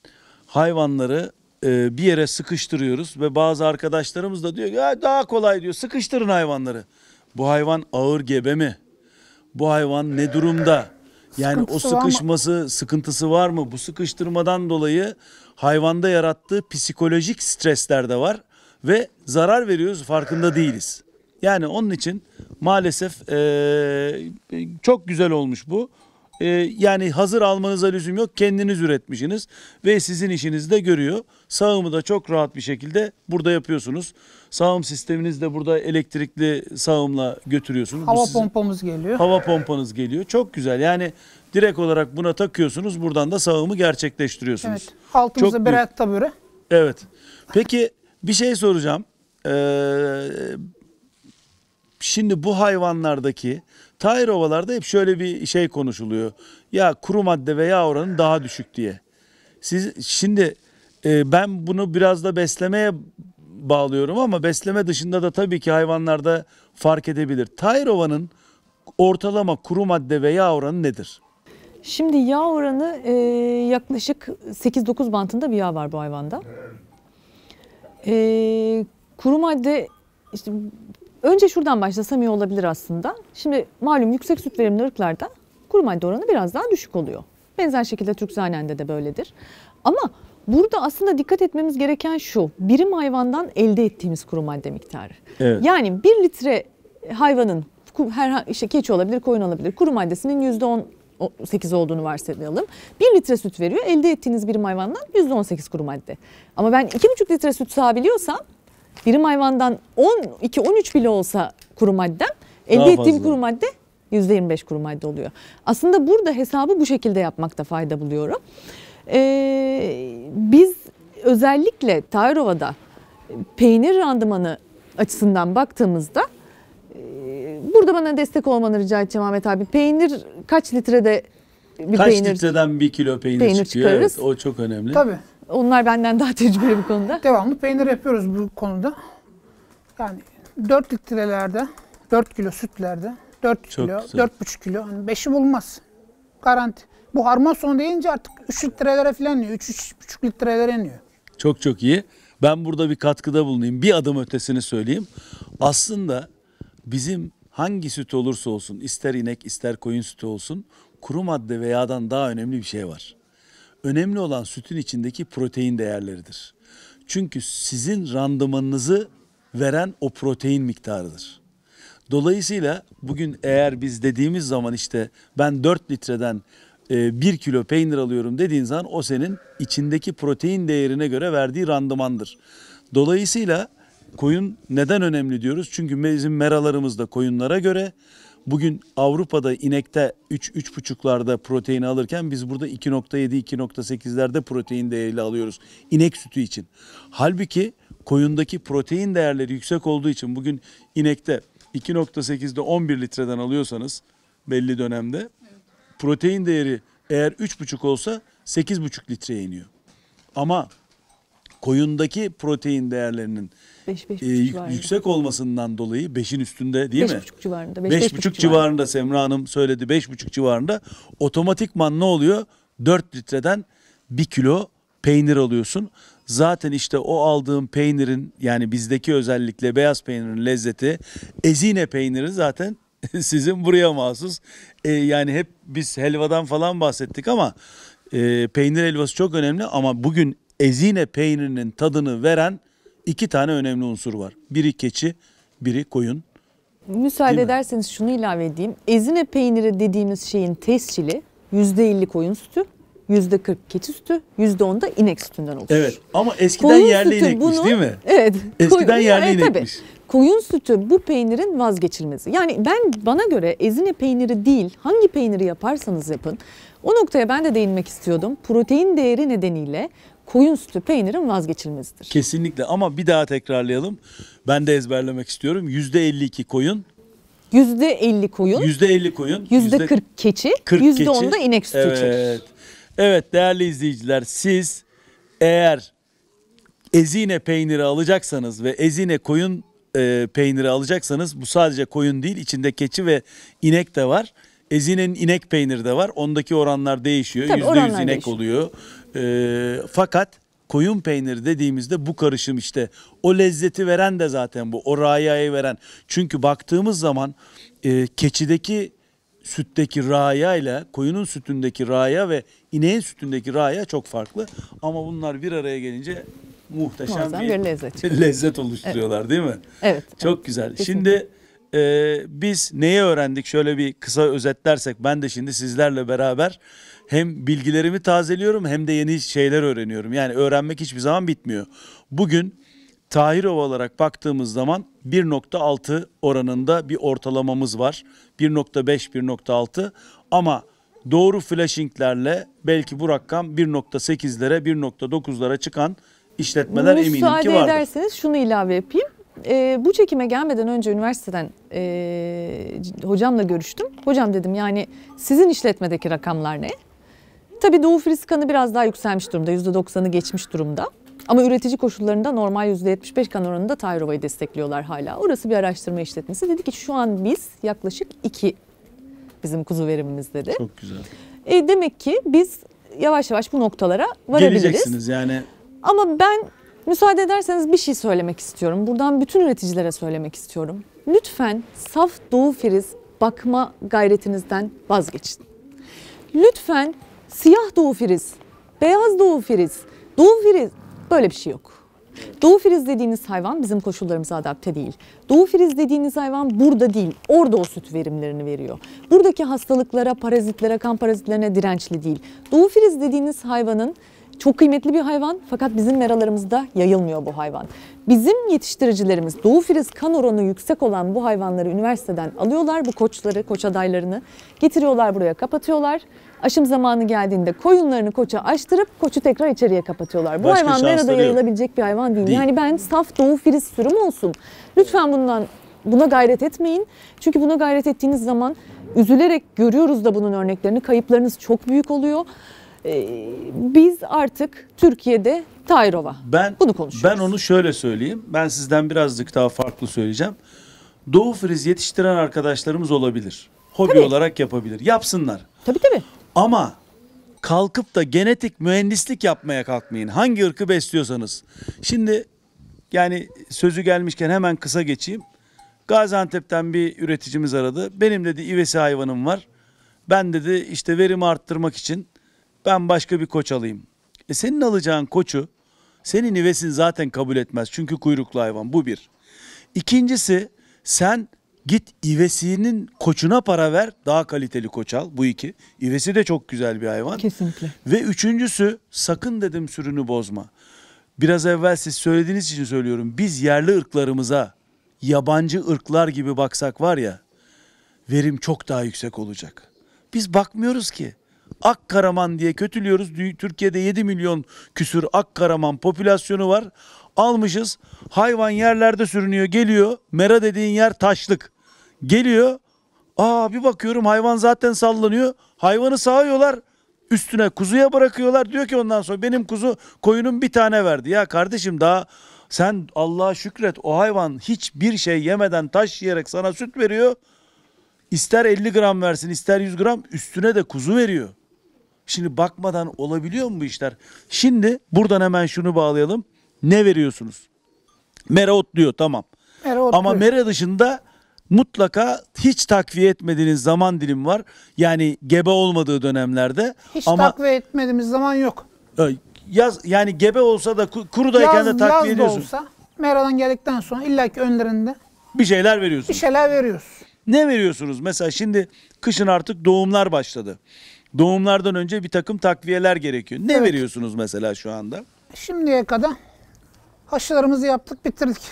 hayvanları e, bir yere sıkıştırıyoruz ve bazı arkadaşlarımız da diyor ki daha kolay diyor sıkıştırın hayvanları. Bu hayvan ağır gebe mi? Bu hayvan ne durumda? Yani o sıkışması, sıkıntısı var mı? Bu sıkıştırmadan dolayı hayvanda yarattığı psikolojik stresler de var ve zarar veriyoruz farkında değiliz. Yani onun için maalesef e, çok güzel olmuş bu. E, yani hazır almanıza lüzum yok. Kendiniz üretmişsiniz ve sizin işinizi de görüyor. Sağımı da çok rahat bir şekilde burada yapıyorsunuz. Sağım sisteminiz de burada elektrikli sağımla götürüyorsunuz. Hava sizin- pompamız geliyor. Hava pompanız geliyor. Çok güzel. Yani direkt olarak buna takıyorsunuz. Buradan da sağımı gerçekleştiriyorsunuz. Evet. Çok Altımızda büyük. birer tabure. Evet. Peki bir şey soracağım. Ee, şimdi bu hayvanlardaki Tahir ovalarda hep şöyle bir şey konuşuluyor. Ya kuru madde veya oranın daha düşük diye. Siz şimdi e, ben bunu biraz da beslemeye bağlıyorum ama besleme dışında da tabii ki hayvanlarda fark edebilir. Tahir ovanın ortalama kuru madde veya oranı nedir? Şimdi yağ oranı e, yaklaşık 8-9 bantında bir yağ var bu hayvanda. E, kuru madde işte Önce şuradan başlasam iyi olabilir aslında. Şimdi malum yüksek süt verimli ırklarda kuru madde oranı biraz daha düşük oluyor. Benzer şekilde Türk zanende de böyledir. Ama burada aslında dikkat etmemiz gereken şu. Birim hayvandan elde ettiğimiz kuru madde miktarı. Evet. Yani bir litre hayvanın her işte keçi olabilir, koyun olabilir. Kuru maddesinin yüzde on 8 olduğunu varsayalım. 1 litre süt veriyor. Elde ettiğiniz birim hayvandan %18 kuru madde. Ama ben 2,5 litre süt sağabiliyorsam birim hayvandan 12-13 bile olsa kuru maddem elde Daha ettiğim fazla. kuru madde %25 kuru madde oluyor. Aslında burada hesabı bu şekilde yapmakta fayda buluyorum. Ee, biz özellikle Tayrova'da peynir randımanı açısından baktığımızda e, burada bana destek olmanı rica edeceğim Ahmet abi. Peynir kaç litrede bir kaç peynir? Kaç litreden bir kilo peynir, peynir çıkıyor? Evet, o çok önemli. Tabii. Onlar benden daha tecrübeli bu konuda. Devamlı peynir yapıyoruz bu konuda. Yani 4 litrelerde, 4 kilo sütlerde, 4 Çok kilo, güzel. 4,5 kilo. Hani 5'i bulmaz. Garanti. Bu harman sonu deyince artık 3 litrelere falan iniyor. 3-3,5 litrelere iniyor. Çok çok iyi. Ben burada bir katkıda bulunayım. Bir adım ötesini söyleyeyim. Aslında bizim hangi süt olursa olsun ister inek ister koyun sütü olsun kuru madde veyadan daha önemli bir şey var. Önemli olan sütün içindeki protein değerleridir. Çünkü sizin randımanınızı veren o protein miktarıdır. Dolayısıyla bugün eğer biz dediğimiz zaman işte ben 4 litreden 1 e, kilo peynir alıyorum dediğin zaman o senin içindeki protein değerine göre verdiği randımandır. Dolayısıyla koyun neden önemli diyoruz? Çünkü bizim meralarımız da koyunlara göre, Bugün Avrupa'da inekte 3-3,5'larda protein alırken biz burada 2.7-2.8'lerde protein değeriyle alıyoruz. inek sütü için. Halbuki koyundaki protein değerleri yüksek olduğu için bugün inekte 2.8'de 11 litreden alıyorsanız belli dönemde protein değeri eğer 3,5 olsa 8,5 litreye iniyor. Ama koyundaki protein değerlerinin beş, beş, e, yüksek olmasından dolayı 5'in üstünde değil beş mi? 5,5 civarında. 5,5 beş, beş, beş, civarında Semra Hanım söyledi 5,5 civarında otomatikman ne oluyor? 4 litreden 1 kilo peynir alıyorsun. Zaten işte o aldığım peynirin yani bizdeki özellikle beyaz peynirin lezzeti ezine peyniri zaten sizin buraya mahsus. Ee, yani hep biz helvadan falan bahsettik ama e, peynir helvası çok önemli ama bugün ezine peynirinin tadını veren iki tane önemli unsur var. Biri keçi, biri koyun. Müsaade Değil ederseniz mi? şunu ilave edeyim. Ezine peyniri dediğimiz şeyin tescili %50 koyun sütü, %40 keçi sütü, %10 da inek sütünden oluşur. Evet ama eskiden koyun yerli inekmiş bunu, değil mi? Evet. Eskiden koyun, yerli evet, inekmiş. Tabii. Koyun sütü bu peynirin vazgeçilmezi. Yani ben bana göre ezine peyniri değil hangi peyniri yaparsanız yapın. O noktaya ben de değinmek istiyordum. Protein değeri nedeniyle koyun sütü peynirin vazgeçilmezidir. Kesinlikle ama bir daha tekrarlayalım. Ben de ezberlemek istiyorum. %52 koyun, %50 koyun, %50 koyun, %40 keçi, 40 %10 da inek sütü evet. içerir. Evet değerli izleyiciler siz eğer ezine peyniri alacaksanız ve ezine koyun e, peyniri alacaksanız bu sadece koyun değil içinde keçi ve inek de var. Ezine'nin inek peyniri de var. Ondaki oranlar değişiyor. Tabii, %100 oranlar inek değişiyor. oluyor. E, fakat koyun peyniri dediğimizde bu karışım işte o lezzeti veren de zaten bu o rayayı veren. Çünkü baktığımız zaman e, keçideki sütteki raya ile koyunun sütündeki raya ve ineğin sütündeki raya çok farklı. Ama bunlar bir araya gelince muhteşem bir, bir lezzet. lezzet oluşturuyorlar evet. değil mi? Evet. Çok evet, güzel. Şimdi e, biz neyi öğrendik? Şöyle bir kısa özetlersek ben de şimdi sizlerle beraber hem bilgilerimi tazeliyorum hem de yeni şeyler öğreniyorum. Yani öğrenmek hiçbir zaman bitmiyor. Bugün Tahirova olarak baktığımız zaman 1.6 oranında bir ortalamamız var. 1.5, 1.6 ama doğru flashinglerle belki bu rakam 1.8'lere, 1.9'lara çıkan işletmeler Müsaade eminim ki vardır. Müsaade ederseniz şunu ilave yapayım. E, bu çekime gelmeden önce üniversiteden e, hocamla görüştüm. Hocam dedim yani sizin işletmedeki rakamlar ne? Tabii doğu friskanı biraz daha yükselmiş durumda. %90'ı geçmiş durumda. Ama üretici koşullarında normal %75 kan oranında Tayrova'yı destekliyorlar hala. Orası bir araştırma işletmesi. Dedi ki şu an biz yaklaşık 2 bizim kuzu verimimiz dedi. Çok güzel. E, demek ki biz yavaş yavaş bu noktalara varabiliriz. Geleceksiniz yani. Ama ben müsaade ederseniz bir şey söylemek istiyorum. Buradan bütün üreticilere söylemek istiyorum. Lütfen saf doğu feriz bakma gayretinizden vazgeçin. Lütfen Siyah Doğu Firiz, beyaz Doğu Firiz, Doğu Firiz böyle bir şey yok. Doğu firiz dediğiniz hayvan bizim koşullarımıza adapte değil. Doğu firiz dediğiniz hayvan burada değil, orada o süt verimlerini veriyor. Buradaki hastalıklara, parazitlere, kan parazitlerine dirençli değil. Doğu firiz dediğiniz hayvanın çok kıymetli bir hayvan fakat bizim meralarımızda yayılmıyor bu hayvan. Bizim yetiştiricilerimiz doğu filiz kan oranı yüksek olan bu hayvanları üniversiteden alıyorlar bu koçları, koç adaylarını getiriyorlar buraya kapatıyorlar. Aşım zamanı geldiğinde koyunlarını koça açtırıp koçu tekrar içeriye kapatıyorlar. Bu hayvan nerede yayılabilecek bir hayvan değil. değil. Yani ben saf doğu Firiz sürüm olsun. Lütfen bundan buna gayret etmeyin. Çünkü buna gayret ettiğiniz zaman üzülerek görüyoruz da bunun örneklerini. Kayıplarınız çok büyük oluyor. Ee, biz artık Türkiye'de Tayrova. Ben, Bunu konuşuyoruz. Ben onu şöyle söyleyeyim. Ben sizden birazcık daha farklı söyleyeceğim. Doğu friz yetiştiren arkadaşlarımız olabilir. Hobi tabii. olarak yapabilir. Yapsınlar. Tabii tabii. Ama kalkıp da genetik mühendislik yapmaya kalkmayın. Hangi ırkı besliyorsanız. Şimdi yani sözü gelmişken hemen kısa geçeyim. Gaziantep'ten bir üreticimiz aradı. Benim dedi ivesi hayvanım var. Ben dedi işte verimi arttırmak için ben başka bir koç alayım. E senin alacağın koçu senin ivesin zaten kabul etmez. Çünkü kuyruklu hayvan bu bir. İkincisi sen Git ivesinin koçuna para ver. Daha kaliteli koç al. Bu iki. İvesi de çok güzel bir hayvan. Kesinlikle. Ve üçüncüsü sakın dedim sürünü bozma. Biraz evvel siz söylediğiniz için söylüyorum. Biz yerli ırklarımıza yabancı ırklar gibi baksak var ya verim çok daha yüksek olacak. Biz bakmıyoruz ki. Ak karaman diye kötülüyoruz. Türkiye'de 7 milyon küsür ak karaman popülasyonu var. Almışız. Hayvan yerlerde sürünüyor, geliyor. Mera dediğin yer taşlık. Geliyor. Aa bir bakıyorum hayvan zaten sallanıyor. Hayvanı sağıyorlar. Üstüne kuzuya bırakıyorlar. Diyor ki ondan sonra benim kuzu koyunun bir tane verdi. Ya kardeşim daha sen Allah'a şükret o hayvan hiçbir şey yemeden taş yiyerek sana süt veriyor. İster 50 gram versin ister 100 gram üstüne de kuzu veriyor. Şimdi bakmadan olabiliyor mu bu işler? Şimdi buradan hemen şunu bağlayalım. Ne veriyorsunuz? Mera otluyor tamam. Mera otluyor. Ama mera dışında mutlaka hiç takviye etmediğiniz zaman dilim var. Yani gebe olmadığı dönemlerde. Hiç Ama, takviye etmediğimiz zaman yok. Yaz yani gebe olsa da kurudayken yaz, de takviye yaz ediyorsun. Yaz olsa Mera'dan geldikten sonra illaki önlerinde bir şeyler veriyorsunuz. Bir şeyler veriyoruz. Ne veriyorsunuz? Mesela şimdi kışın artık doğumlar başladı. Doğumlardan önce bir takım takviyeler gerekiyor. Ne evet. veriyorsunuz mesela şu anda? Şimdiye kadar haşılarımızı yaptık, bitirdik.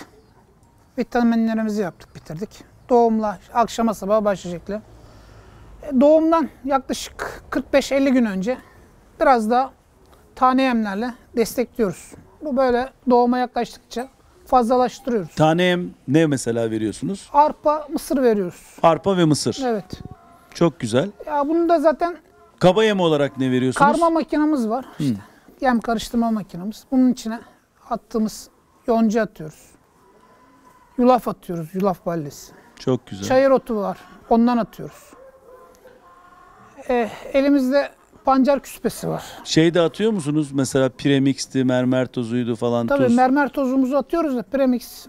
Vitaminlerimizi yaptık, bitirdik. Doğumla akşama sabah başlayacaklı. E, doğumdan yaklaşık 45-50 gün önce biraz daha tane yemlerle destekliyoruz. Bu böyle doğuma yaklaştıkça fazlalaştırıyoruz. Tane yem ne mesela veriyorsunuz? Arpa, mısır veriyoruz. Arpa ve mısır. Evet. Çok güzel. Ya bunu da zaten kaba yem olarak ne veriyorsunuz? Karma makinamız var. İşte. Yem karıştırma makinamız. Bunun içine attığımız yonca atıyoruz. Yulaf atıyoruz, yulaf ballesi. Çok güzel. Çayır otu var. Ondan atıyoruz. Ee, elimizde pancar küspesi var. Şey de atıyor musunuz? Mesela premixti, mermer tozuydu falan. Tabii toz. mermer tozumuzu atıyoruz da premix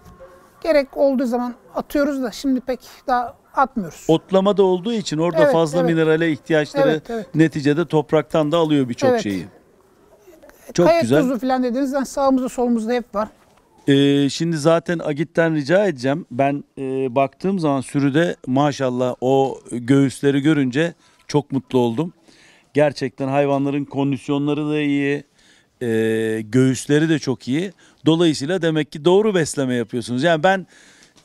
gerek olduğu zaman atıyoruz da şimdi pek daha atmıyoruz. Otlama da olduğu için orada evet, fazla evet. minerale ihtiyaçları evet, evet. neticede topraktan da alıyor birçok evet. şeyi. Çok Kayak güzel. tuzu falan dediğinizden sağımızda solumuzda hep var. Ee, şimdi zaten Agit'ten rica edeceğim. Ben e, baktığım zaman sürüde maşallah o göğüsleri görünce çok mutlu oldum. Gerçekten hayvanların kondisyonları da iyi. E, göğüsleri de çok iyi. Dolayısıyla demek ki doğru besleme yapıyorsunuz. Yani ben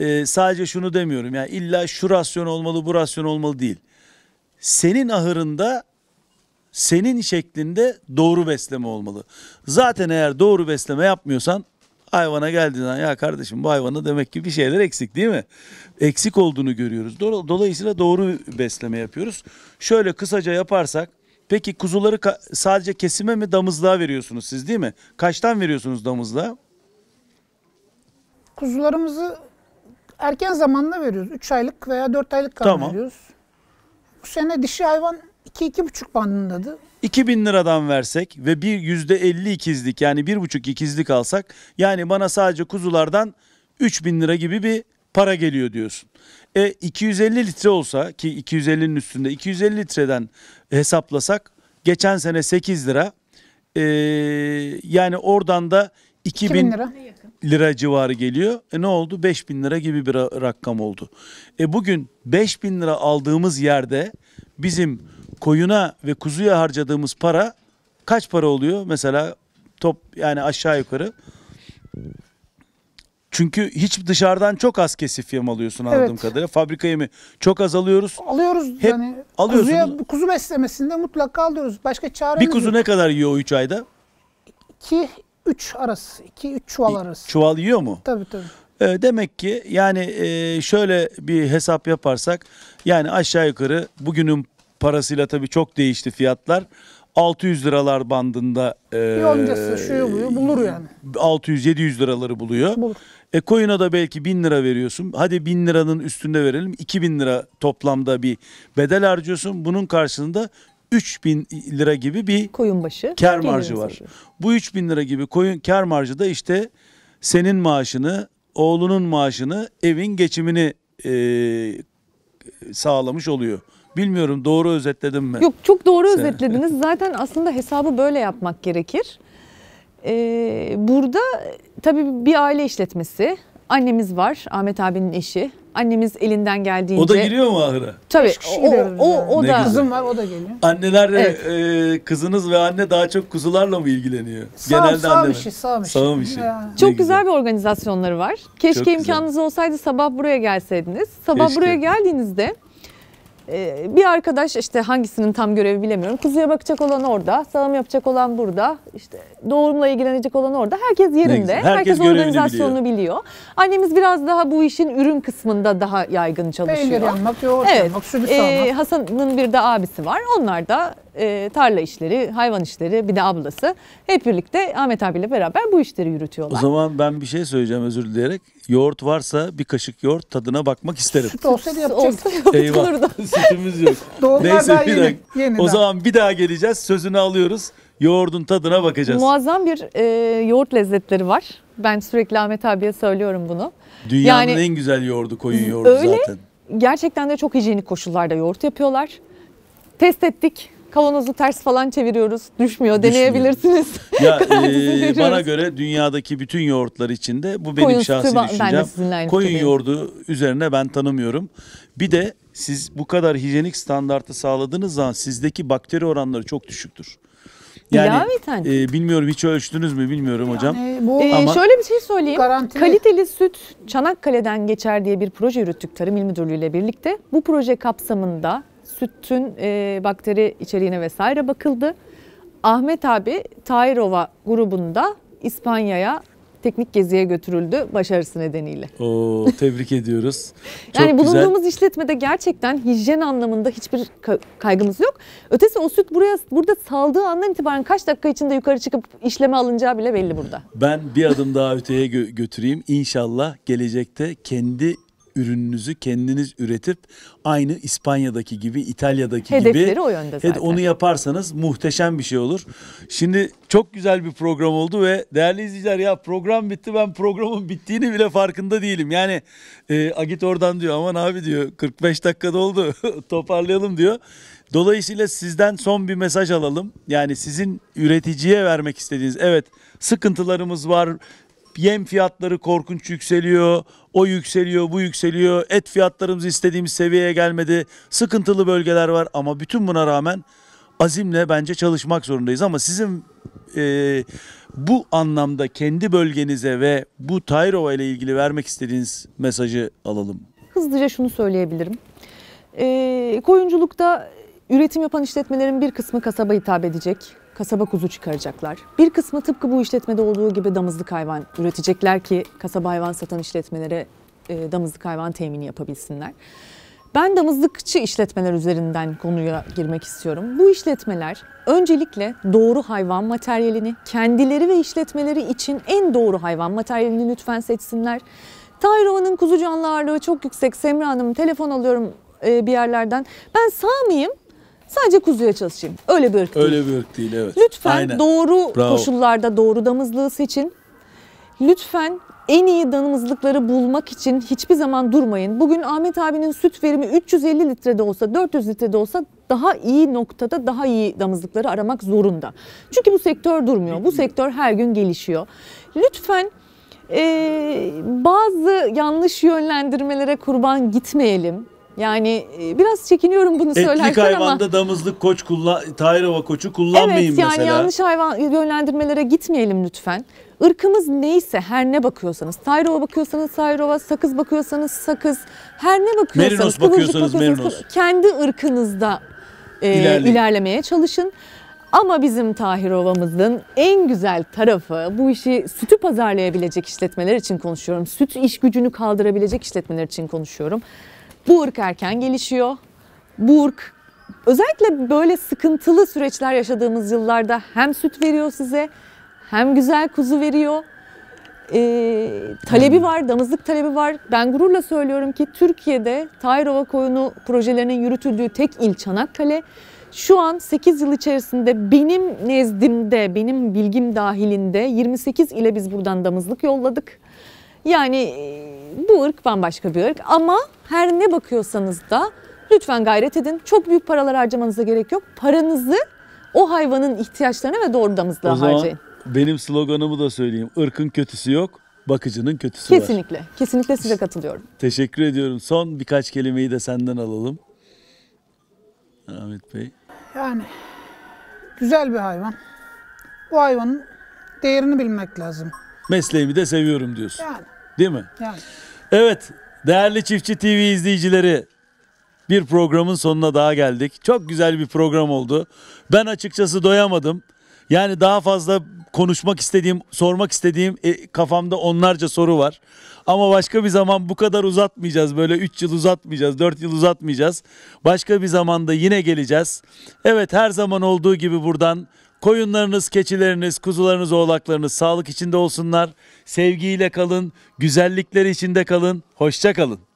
e, sadece şunu demiyorum. Yani illa şu rasyon olmalı bu rasyon olmalı değil. Senin ahırında senin şeklinde doğru besleme olmalı. Zaten eğer doğru besleme yapmıyorsan Hayvana geldiği zaman ya kardeşim bu hayvanda demek ki bir şeyler eksik değil mi? Eksik olduğunu görüyoruz. Dolayısıyla doğru besleme yapıyoruz. Şöyle kısaca yaparsak peki kuzuları sadece kesime mi damızlığa veriyorsunuz siz değil mi? Kaçtan veriyorsunuz damızlığa? Kuzularımızı erken zamanda veriyoruz. 3 aylık veya 4 aylık kadar tamam. veriyoruz. Bu sene dişi hayvan 2-2,5 bandındadı. 2000 liradan versek ve bir %50 ikizlik yani bir buçuk ikizlik alsak yani bana sadece kuzulardan 3000 lira gibi bir para geliyor diyorsun. E 250 litre olsa ki 250'nin üstünde 250 litreden hesaplasak geçen sene 8 lira e, yani oradan da 2000, 2000 lira. lira civarı geliyor. E ne oldu? 5000 lira gibi bir rakam oldu. E bugün 5000 lira aldığımız yerde bizim koyuna ve kuzuya harcadığımız para kaç para oluyor? Mesela top yani aşağı yukarı. Çünkü hiç dışarıdan çok az kesif yem alıyorsun anladığım evet. kadarıyla. Fabrika yemi çok az alıyoruz. Alıyoruz Hep yani. Alıyorsun. Kuzuya, kuzu beslemesinde mutlaka alıyoruz. Başka çaremiz Bir kuzu yok. ne kadar yiyor o 3 ayda? 2 3 arası. 2 3 çuval arası. Çuval yiyor mu? Tabii tabii. E, demek ki yani e, şöyle bir hesap yaparsak yani aşağı yukarı bugünün parasıyla tabii çok değişti fiyatlar. 600 liralar bandında e, yoncası şuyu buyu bulur yani. 600-700 liraları buluyor. Bulur. E koyuna da belki 1000 lira veriyorsun. Hadi 1000 liranın üstünde verelim. 2000 lira toplamda bir bedel harcıyorsun. Bunun karşılığında 3000 lira gibi bir koyun başı kar marjı var. Sayıyor. Bu 3000 lira gibi koyun kar marjı da işte senin maaşını, oğlunun maaşını, evin geçimini e, sağlamış oluyor. Bilmiyorum doğru özetledim mi? Yok çok doğru Sen... özetlediniz. Zaten aslında hesabı böyle yapmak gerekir. Ee, burada tabii bir aile işletmesi. Annemiz var, Ahmet abinin eşi. Annemiz elinden geldiğince... O da giriyor mu ahıra? Tabii. O, o, o, o ne da... Kızım var, o da geliyor. Anneler, evet. e, kızınız ve anne daha çok kuzularla mı ilgileniyor? Sağ, Genelde sağ anneler. işi, şey, sağ işi. Şey. Sağım işi. Şey. Ya. Çok ne güzel bir organizasyonları var. Keşke çok imkanınız güzel. olsaydı sabah buraya gelseydiniz. Sabah Keşke. buraya geldiğinizde ee, bir arkadaş işte hangisinin tam görevi bilemiyorum. Kuzuya bakacak olan orada, sağım yapacak olan burada, işte doğumla ilgilenecek olan orada. Herkes yerinde. Herkes, herkes organizasyonunu biliyor. biliyor. Annemiz biraz daha bu işin ürün kısmında daha yaygın çalışıyor. Peynir yanmak, evet. yanmak, ee, Hasan'ın bir de abisi var. Onlar da e, tarla işleri, hayvan işleri bir de ablası hep birlikte Ahmet abiyle beraber bu işleri yürütüyorlar. O zaman ben bir şey söyleyeceğim özür dileyerek. Yoğurt varsa bir kaşık yoğurt tadına bakmak isterim. Olsa da yapacaktık. Eyvah sütümüz yok. Doğumlar Neyse bir yeni, dakika. Yeniden. O zaman bir daha geleceğiz sözünü alıyoruz. Yoğurdun tadına bakacağız. Muazzam bir e, yoğurt lezzetleri var. Ben sürekli Ahmet abiye söylüyorum bunu. Dünyanın yani, en güzel yoğurdu koyun yoğurdu öyle, zaten. Gerçekten de çok hijyenik koşullarda yoğurt yapıyorlar. Test ettik. Kavanozu ters falan çeviriyoruz. Düşmüyor. Deneyebilirsiniz. Ya e, bana göre dünyadaki bütün yoğurtlar içinde bu benim koyun şahsi sütü, düşüncem. Koyun yoğurdu üzerine ben tanımıyorum. Bir de siz bu kadar hijyenik standartı sağladığınız zaman sizdeki bakteri oranları çok düşüktür. Yani e, bilmiyorum hiç ölçtünüz mü bilmiyorum hocam. Yani bu ee, şöyle bir şey söyleyeyim. Garantili. Kaliteli süt Çanakkale'den geçer diye bir proje yürüttük Tarım İl Müdürlüğü ile birlikte. Bu proje kapsamında sütün e, bakteri içeriğine vesaire bakıldı. Ahmet abi Tayrova grubunda İspanya'ya teknik geziye götürüldü başarısı nedeniyle. Oo, tebrik ediyoruz. Çok yani bulunduğumuz güzel. işletmede gerçekten hijyen anlamında hiçbir kaygımız yok. Ötesi o süt buraya burada saldığı andan itibaren kaç dakika içinde yukarı çıkıp işleme alınacağı bile belli burada. Ben bir adım daha öteye gö- götüreyim. İnşallah gelecekte kendi ürününüzü kendiniz üretip aynı İspanya'daki gibi İtalya'daki Hedefleri gibi. Hedefleri o yönde zaten. Onu yaparsanız muhteşem bir şey olur. Şimdi çok güzel bir program oldu ve değerli izleyiciler ya program bitti ben programın bittiğini bile farkında değilim. Yani e, Agit oradan diyor aman abi diyor 45 dakikada oldu toparlayalım diyor. Dolayısıyla sizden son bir mesaj alalım. Yani sizin üreticiye vermek istediğiniz evet sıkıntılarımız var yem fiyatları korkunç yükseliyor. O yükseliyor, bu yükseliyor. Et fiyatlarımız istediğimiz seviyeye gelmedi. Sıkıntılı bölgeler var ama bütün buna rağmen azimle bence çalışmak zorundayız. Ama sizin e, bu anlamda kendi bölgenize ve bu Tayrova ile ilgili vermek istediğiniz mesajı alalım. Hızlıca şunu söyleyebilirim. E, koyunculukta üretim yapan işletmelerin bir kısmı kasaba hitap edecek kasaba kuzu çıkaracaklar. Bir kısmı tıpkı bu işletmede olduğu gibi damızlık hayvan üretecekler ki kasaba hayvan satan işletmelere e, damızlık hayvan temini yapabilsinler. Ben damızlıkçı işletmeler üzerinden konuya girmek istiyorum. Bu işletmeler öncelikle doğru hayvan materyalini, kendileri ve işletmeleri için en doğru hayvan materyalini lütfen seçsinler. Tayrova'nın kuzu canlı ağırlığı çok yüksek. Semra Hanım telefon alıyorum e, bir yerlerden. Ben sağ mıyım? Sadece kuzuya çalışayım. Öyle bir ırk değil. Öyle bir ırk değil evet. Lütfen Aynen. doğru Bravo. koşullarda doğru damızlığı seçin. Lütfen en iyi damızlıkları bulmak için hiçbir zaman durmayın. Bugün Ahmet abinin süt verimi 350 litrede olsa 400 litrede olsa daha iyi noktada daha iyi damızlıkları aramak zorunda. Çünkü bu sektör durmuyor. Bu sektör her gün gelişiyor. Lütfen e, bazı yanlış yönlendirmelere kurban gitmeyelim. Yani e, biraz çekiniyorum bunu Etlik söylerken ama. Etlik hayvanda damızlık koç, kullan, Tayrova koçu kullanmayayım evet, yani mesela. Evet yani yanlış hayvan e, yönlendirmelere gitmeyelim lütfen. Irkımız neyse her ne bakıyorsanız, Tayrova bakıyorsanız Tayrova, sakız bakıyorsanız sakız, her ne bakıyorsanız, Merinos bakıyorsanız, Merinos. kendi ırkınızda e, ilerlemeye çalışın. Ama bizim Tahirova'mızın en güzel tarafı bu işi sütü pazarlayabilecek işletmeler için konuşuyorum. Süt iş gücünü kaldırabilecek işletmeler için konuşuyorum. Bu ırk erken gelişiyor. Bu ırk özellikle böyle sıkıntılı süreçler yaşadığımız yıllarda hem süt veriyor size hem güzel kuzu veriyor. Ee, talebi var, damızlık talebi var. Ben gururla söylüyorum ki Türkiye'de Tayrova koyunu projelerinin yürütüldüğü tek il Çanakkale. Şu an 8 yıl içerisinde benim nezdimde, benim bilgim dahilinde 28 ile biz buradan damızlık yolladık. Yani bu ırk bambaşka bir ırk ama her ne bakıyorsanız da lütfen gayret edin. Çok büyük paralar harcamanıza gerek yok. Paranızı o hayvanın ihtiyaçlarına ve doğru harcayın. Benim sloganımı da söyleyeyim. Irkın kötüsü yok, bakıcının kötüsü kesinlikle, var. Kesinlikle. Kesinlikle size katılıyorum. Teşekkür ediyorum. Son birkaç kelimeyi de senden alalım. Ahmet Bey. Yani güzel bir hayvan. Bu hayvanın değerini bilmek lazım. Mesleğimi de seviyorum diyorsun. Yani. Değil mi? Yani. Evet, değerli Çiftçi TV izleyicileri, bir programın sonuna daha geldik. Çok güzel bir program oldu. Ben açıkçası doyamadım. Yani daha fazla konuşmak istediğim, sormak istediğim e, kafamda onlarca soru var. Ama başka bir zaman bu kadar uzatmayacağız. Böyle 3 yıl uzatmayacağız, 4 yıl uzatmayacağız. Başka bir zamanda yine geleceğiz. Evet her zaman olduğu gibi buradan Koyunlarınız, keçileriniz, kuzularınız, oğlaklarınız sağlık içinde olsunlar. Sevgiyle kalın, güzellikleri içinde kalın. Hoşça kalın.